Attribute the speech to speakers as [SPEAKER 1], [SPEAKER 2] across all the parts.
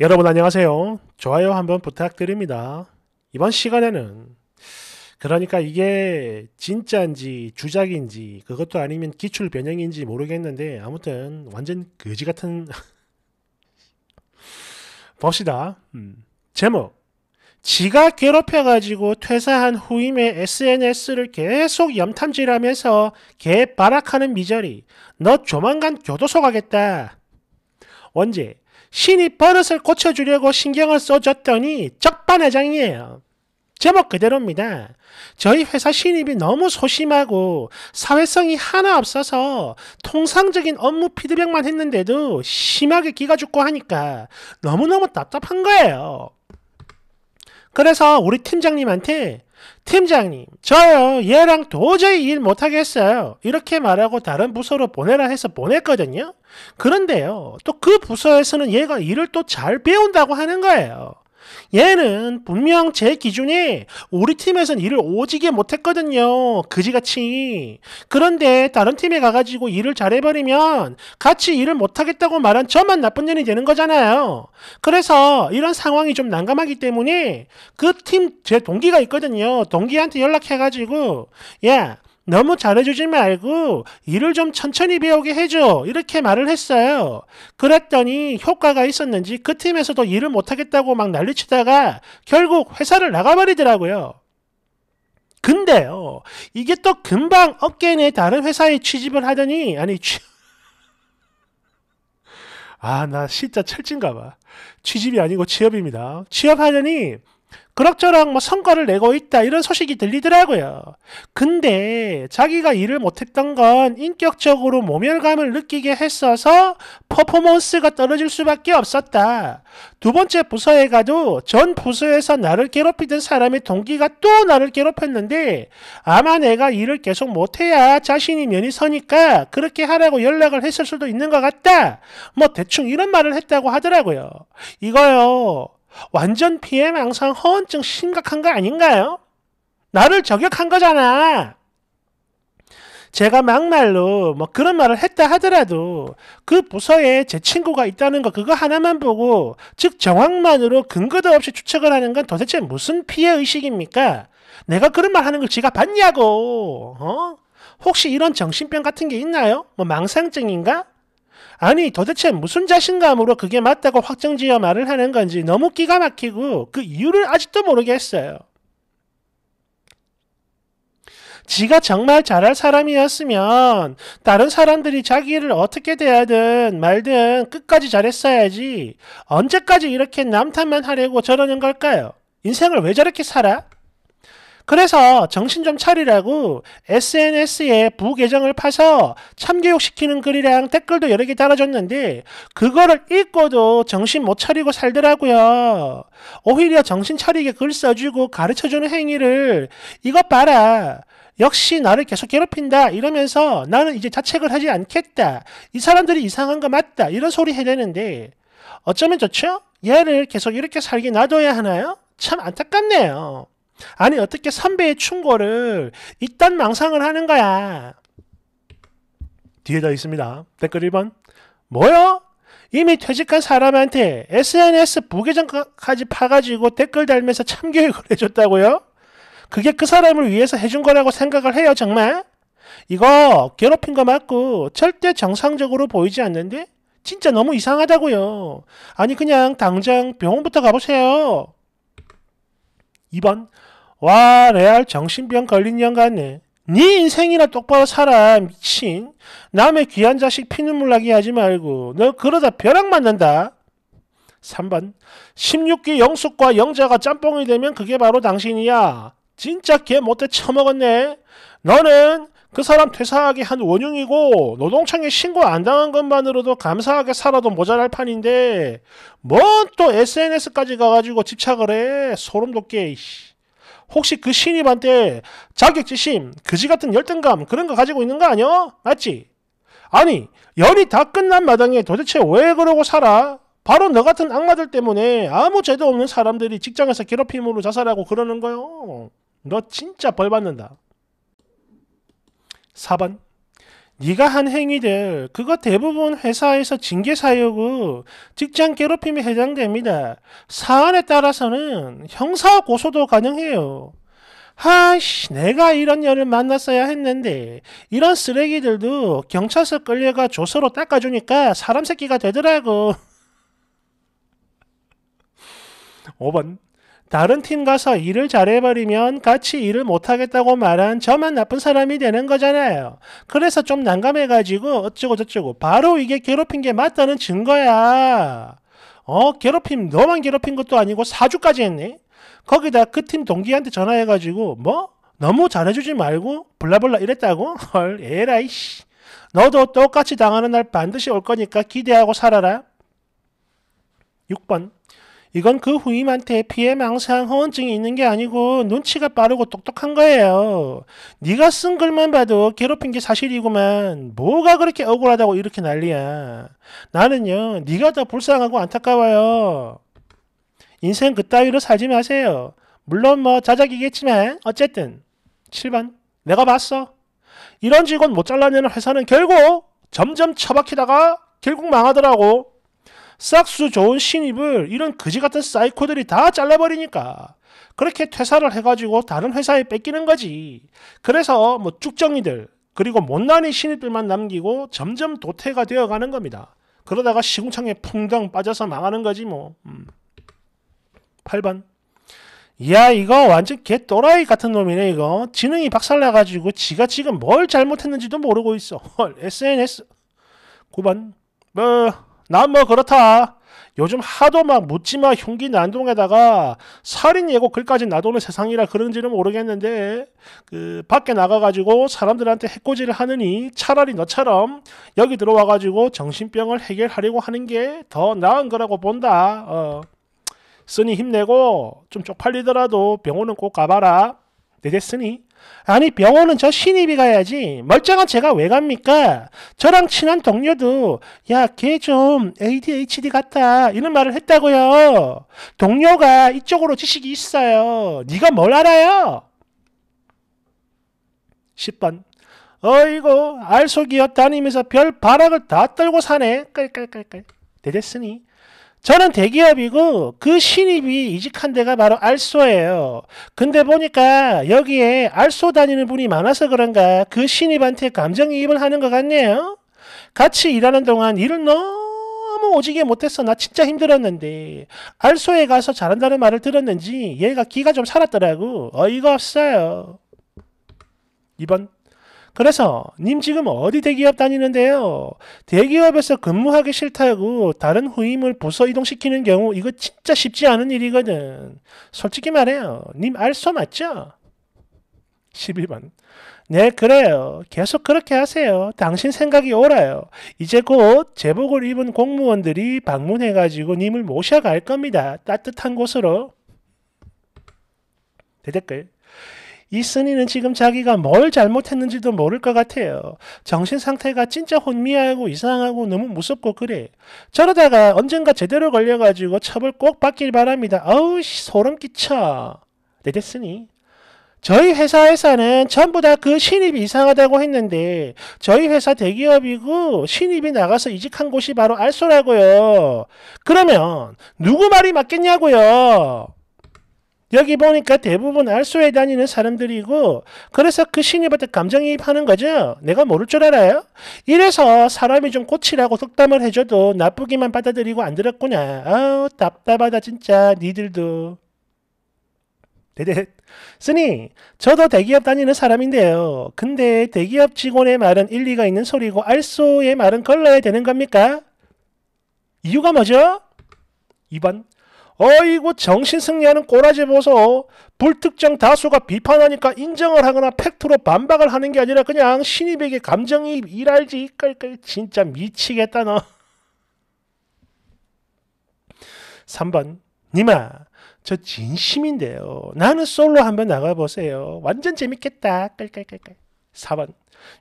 [SPEAKER 1] 여러분 안녕하세요. 좋아요 한번 부탁드립니다. 이번 시간에는 그러니까 이게 진짜인지 주작인지 그것도 아니면 기출 변형인지 모르겠는데 아무튼 완전 거지 같은 봅시다. 음. 제목 지가 괴롭혀가지고 퇴사한 후임의 SNS를 계속 염탐질하면서 개 발악하는 미저리 너 조만간 교도소 가겠다. 언제 신이 버릇을 고쳐주려고 신경을 써줬더니 적반하장이에요. 제목 그대로입니다. 저희 회사 신입이 너무 소심하고 사회성이 하나 없어서 통상적인 업무 피드백만 했는데도 심하게 기가 죽고 하니까 너무너무 답답한 거예요. 그래서 우리 팀장님한테 팀장님, 저요, 얘랑 도저히 일 못하겠어요. 이렇게 말하고 다른 부서로 보내라 해서 보냈거든요. 그런데요, 또 그 부서에서는 얘가 일을 또 잘 배운다고 하는 거예요. 얘는 분명 제기준이 우리 팀에선 일을 오지게 못했거든요. 그지같이. 그런데 다른 팀에 가가지고 일을 잘해버리면 같이 일을 못하겠다고 말한 저만 나쁜 년이 되는 거잖아요. 그래서 이런 상황이 좀 난감하기 때문에 그 팀 제 동기가 있거든요. 동기한테 연락해가지고 야 너무 잘해주지 말고 일을 좀 천천히 배우게 해줘. 이렇게 말을 했어요. 그랬더니 효과가 있었는지 그 팀에서도 일을 못하겠다고 막 난리치다가 결국 회사를 나가버리더라고요. 근데요, 이게 또 금방 업계 내 다른 회사에 취집을 하더니, 아니, 취... 아, 나 진짜 철진가 봐. 취집이 아니고 취업입니다. 취업하더니 그럭저럭 뭐 성과를 내고 있다 이런 소식이 들리더라고요. 근데 자기가 일을 못했던 건 인격적으로 모멸감을 느끼게 했어서 퍼포먼스가 떨어질 수밖에 없었다. 두 번째 부서에 가도 전 부서에서 나를 괴롭히던 사람의 동기가 또 나를 괴롭혔는데 아마 내가 일을 계속 못해야 자신이 면이 서니까 그렇게 하라고 연락을 했을 수도 있는 것 같다. 뭐 대충 이런 말을 했다고 하더라고요. 이거요. 완전 피해 망상 허언증 심각한 거 아닌가요? 나를 저격한 거잖아. 제가 막말로 뭐 그런 말을 했다 하더라도 그 부서에 제 친구가 있다는 거 그거 하나만 보고 즉 정황만으로 근거도 없이 추측을 하는 건 도대체 무슨 피해 의식입니까? 내가 그런 말 하는 걸 지가 봤냐고. 어? 혹시 이런 정신병 같은 게 있나요? 뭐 망상증인가? 아니 도대체 무슨 자신감으로 그게 맞다고 확정지어 말을 하는 건지 너무 기가 막히고 그 이유를 아직도 모르겠어요. 지가 정말 잘할 사람이었으면 다른 사람들이 자기를 어떻게 대하든 말든 끝까지 잘했어야지 언제까지 이렇게 남탓만 하려고 저러는 걸까요? 인생을 왜 저렇게 살아? 그래서 정신 좀 차리라고 SNS에 부계정을 파서 참교육시키는 글이랑 댓글도 여러 개 달아줬는데 그거를 읽고도 정신 못 차리고 살더라고요. 오히려 정신 차리게 글 써주고 가르쳐주는 행위를 이것 봐라. 역시 나를 계속 괴롭힌다 이러면서 나는 이제 자책을 하지 않겠다. 이 사람들이 이상한 거 맞다. 이런 소리 해대는데 어쩌면 좋죠? 얘를 계속 이렇게 살게 놔둬야 하나요? 참 안타깝네요. 아니 어떻게 선배의 충고를 이딴 망상을 하는 거야. 뒤에다 있습니다. 댓글 1번. 뭐요? 이미 퇴직한 사람한테 SNS 부계정까지 파가지고 댓글 달면서 참교육을 해줬다고요? 그게 그 사람을 위해서 해준 거라고 생각을 해요, 정말? 이거 괴롭힌 거 맞고 절대 정상적으로 보이지 않는데 진짜 너무 이상하다고요. 아니 그냥 당장 병원부터 가보세요. 2번 와 레알 정신병 걸린 년같네네 인생이나 똑바로 살아 미친. 남의 귀한 자식 피눈물 나게 하지 말고 너 그러다 벼락 맞는다. 3번 16기 영숙과 영자가 짬뽕이 되면 그게 바로 당신이야. 진짜 걔 못돼 처먹었네. 너는 그 사람 퇴사하게 한 원흉이고 노동청에 신고 안 당한 것만으로도 감사하게 살아도 모자랄 판인데 뭔 또 SNS까지 가가지고 집착을 해. 소름 돋게. 혹시 그 신입한테 자격지심, 그지 같은 열등감 그런 거 가지고 있는 거 아니야? 맞지? 아니, 연이 다 끝난 마당에 도대체 왜 그러고 살아? 바로 너 같은 악마들 때문에 아무 죄도 없는 사람들이 직장에서 괴롭힘으로 자살하고 그러는 거요. 너 진짜 벌 받는다. 4번 네가 한 행위들 그거 대부분 회사에서 징계 사유고 직장 괴롭힘에 해당됩니다. 사안에 따라서는 형사 고소도 가능해요. 하씨 내가 이런 년을 만났어야 했는데 이런 쓰레기들도 경찰서 끌려가 조서로 닦아주니까 사람 새끼가 되더라고. 5번 다른 팀 가서 일을 잘해버리면 같이 일을 못하겠다고 말한 저만 나쁜 사람이 되는 거잖아요. 그래서 좀 난감해가지고 어쩌고저쩌고 바로 이게 괴롭힌 게 맞다는 증거야. 어, 괴롭힘, 너만 괴롭힌 것도 아니고 사주까지 했네? 거기다 그 팀 동기한테 전화해가지고, 뭐? 너무 잘해주지 말고, 블라블라 이랬다고? 헐, 에라이, 씨. 너도 똑같이 당하는 날 반드시 올 거니까 기대하고 살아라. 6번. 이건 그 후임한테 피해 망상 허언증이 있는 게 아니고 눈치가 빠르고 똑똑한 거예요. 네가 쓴 글만 봐도 괴롭힌 게 사실이구만. 뭐가 그렇게 억울하다고 이렇게 난리야. 나는요. 네가 더 불쌍하고 안타까워요. 인생 그따위로 살지 마세요. 물론 뭐 자작이겠지만 어쨌든 7번 내가 봤어. 이런 직원 못 잘라내는 회사는 결국 점점 처박히다가 결국 망하더라고. 싹수 좋은 신입을 이런 거지 같은 사이코들이 다 잘라버리니까 그렇게 퇴사를 해가지고 다른 회사에 뺏기는 거지. 그래서 뭐 쭉정이들 그리고 못난이 신입들만 남기고 점점 도태가 되어가는 겁니다. 그러다가 시궁창에 풍덩 빠져서 망하는 거지 뭐. 음. 8번. 야 이거 완전 개 또라이 같은 놈이네 이거. 지능이 박살나가지고 지가 지금 뭘 잘못했는지도 모르고 있어. 헐 SNS. 9번. 뭐 난뭐 그렇다. 요즘 하도 막 묻지마 흉기 난동에다가 살인 예고 글까지 놔두는 세상이라 그런지는 모르겠는데 그 밖에 나가가지고 사람들한테 해코지를 하느니 차라리 너처럼 여기 들어와가지고 정신병을 해결하려고 하는 게 더 나은 거라고 본다. 어. 쓰니 힘내고 좀 쪽팔리더라도 병원은 꼭 가봐라. 내 됐으니 아니 병원은 저 신입이 가야지 멀쩡한 제가 왜 갑니까? 저랑 친한 동료도 야 걔 좀 ADHD 같다 이런 말을 했다고요. 동료가 이쪽으로 지식이 있어요. 네가 뭘 알아요? 10번 어이구알속이었 다니면서 별 바락을 다 떨고 사네. 깔깔깔깔 대됐으니 저는 대기업이고 그 신입이 이직한 데가 바로 알소예요. 근데 보니까 여기에 알소 다니는 분이 많아서 그런가 그 신입한테 감정이입을 하는 것 같네요. 같이 일하는 동안 일을 너무 오지게 못해서 나 진짜 힘들었는데 알소에 가서 잘한다는 말을 들었는지 얘가 기가 좀 살았더라고. 어이가 없어요. 2번 그래서 님 지금 어디 대기업 다니는데요? 대기업에서 근무하기 싫다고 다른 후임을 부서 이동시키는 경우 이거 진짜 쉽지 않은 일이거든. 솔직히 말해요. 님 알소 맞죠? 1 2번 네, 그래요. 계속 그렇게 하세요. 당신 생각이 옳아요. 이제 곧 제복을 입은 공무원들이 방문해가지고 님을 모셔갈 겁니다. 따뜻한 곳으로. 대댓글. 이스님는 지금 자기가 뭘 잘못했는지도 모를 것 같아요. 정신 상태가 진짜 혼미하고 이상하고 너무 무섭고 그래. 저러다가 언젠가 제대로 걸려가지고 처벌 꼭 받길 바랍니다. 아우 소름 끼쳐. 네 됐으니. 저희 회사에서는 전부 다 그 신입이 이상하다고 했는데 저희 회사 대기업이고 신입이 나가서 이직한 곳이 바로 알소라고요. 그러면 누구 말이 맞겠냐고요. 여기 보니까 대부분 알소에 다니는 사람들이고 그래서 그 신입한테 감정이입하는 거죠. 내가 모를 줄 알아요? 이래서 사람이 좀 꼬치라고 속담을 해줘도 나쁘기만 받아들이고 안 들었구나. 아우 답답하다 진짜 니들도. 대대 쓰니 저도 대기업 다니는 사람인데요. 근데 대기업 직원의 말은 일리가 있는 소리고 알소의 말은 걸러야 되는 겁니까? 이유가 뭐죠? 2번 어이구 정신 승리하는 꼬라지 보소. 불특정 다수가 비판하니까 인정을 하거나 팩트로 반박을 하는 게 아니라 그냥 신입에게 감정이입 일할지 이 깔깔 진짜 미치겠다 너. 3번 님아 저 진심인데요. 나는 솔로 한번 나가보세요. 완전 재밌겠다. 깔깔깔깔. 4번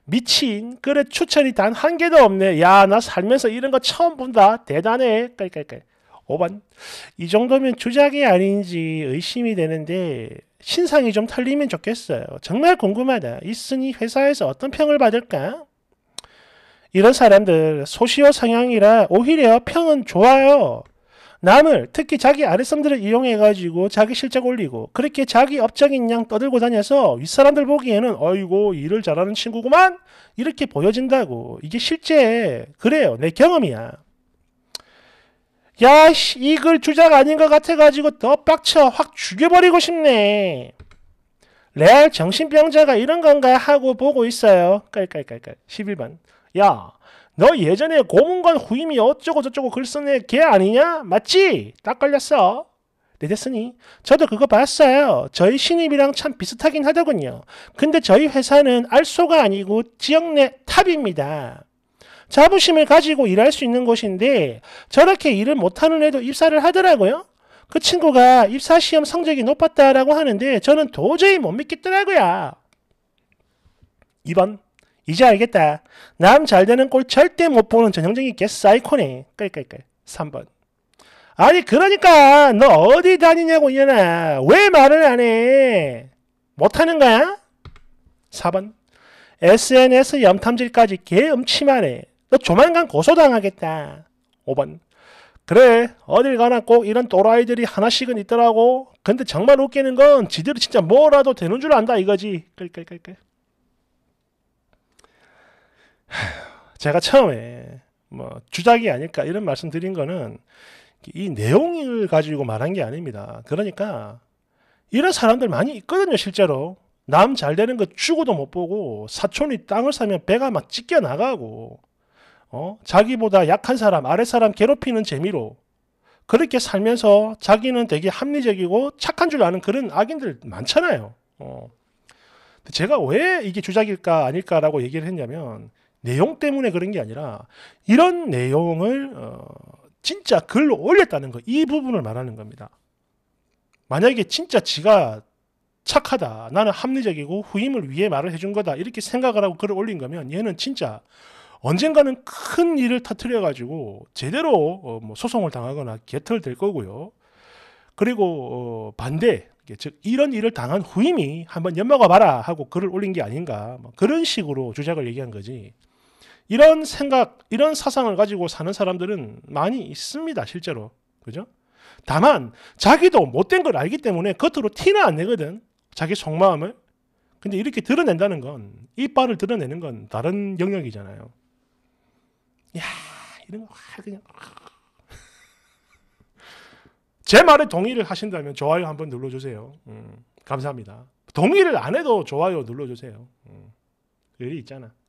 [SPEAKER 1] 미친 그래 추천이 단 한 개도 없네. 야 나 살면서 이런 거 처음 본다. 대단해. 깔깔깔. 5번 이 정도면 조작이 아닌지 의심이 되는데 신상이 좀 털리면 좋겠어요. 정말 궁금하다. 있으니 회사에서 어떤 평을 받을까? 이런 사람들 소시오 성향이라 오히려 평은 좋아요. 남을 특히 자기 아랫사람들을 이용해가지고 자기 실적 올리고 그렇게 자기 업적인 양 떠들고 다녀서 윗사람들 보기에는 어이고 일을 잘하는 친구구만 이렇게 보여진다고 이게 실제 그래요 내 경험이야 야씨 이글 조작 아닌 것 같아가지고 더 빡쳐 확 죽여버리고 싶네. 레알 정신병자가 이런 건가 하고 보고 있어요. 깔깔깔깔 11번 야너 예전에 고문관 후임이 어쩌고 저쩌고 글 쓰네 걔 아니냐? 맞지? 딱 걸렸어. 네 됐으니 저도 그거 봤어요. 저희 신입이랑 참 비슷하긴 하더군요. 근데 저희 회사는 알소가 아니고 지역 내 탑입니다. 자부심을 가지고 일할 수 있는 곳인데 저렇게 일을 못하는 애도 입사를 하더라고요. 그 친구가 입사 시험 성적이 높았다라고 하는데 저는 도저히 못 믿겠더라고요. 2번 이제 알겠다. 남 잘 되는 꼴 절대 못 보는 전형적인 개사이코네. 끌끌끌. 3번 아니 그러니까 너 어디 다니냐고 이년아. 왜 말을 안 해? 못하는 거야? 4번 SNS 염탐질까지 개음침하네. 너 조만간 고소당하겠다. 5번. 그래 어딜 가나 꼭 이런 또라이들이 하나씩은 있더라고. 근데 정말 웃기는 건 지들이 진짜 뭐라도 되는 줄 안다 이거지. 끌끌끌끌. 제가 처음에 뭐 주작이 아닐까 이런 말씀 드린 거는 이 내용을 가지고 말한 게 아닙니다. 그러니까 이런 사람들 많이 있거든요, 실제로. 남 잘 되는 거 죽어도 못 보고 사촌이 땅을 사면 배가 막 찢겨 나가고 어? 자기보다 약한 사람, 아랫사람 괴롭히는 재미로 그렇게 살면서 자기는 되게 합리적이고 착한 줄 아는 그런 악인들 많잖아요. 어. 제가 왜 이게 주작일까 아닐까라고 얘기를 했냐면 내용 때문에 그런 게 아니라 이런 내용을 어, 진짜 글로 올렸다는 거 이 부분을 말하는 겁니다. 만약에 진짜 지가 착하다 나는 합리적이고 후임을 위해 말을 해준 거다 이렇게 생각을 하고 글을 올린 거면 얘는 진짜 언젠가는 큰 일을 터트려 가지고 제대로 어, 뭐 소송을 당하거나 개털될 거고요. 그리고 어, 반대 즉 이런 일을 당한 후임이 한 번 엿먹어 봐라 하고 글을 올린 게 아닌가 뭐 그런 식으로 주작을 얘기한 거지. 이런 생각, 이런 사상을 가지고 사는 사람들은 많이 있습니다, 실제로. 그죠? 다만 자기도 못된 걸 알기 때문에 겉으로 티는 안 내거든. 자기 속마음을. 근데 이렇게 드러낸다는 건 이빨을 드러내는 건 다른 영역이잖아요. 야 이런 거 그냥 제 말에 동의를 하신다면 좋아요 한번 눌러주세요. 음, 감사합니다. 동의를 안 해도 좋아요 눌러주세요. 음, 의리 있잖아.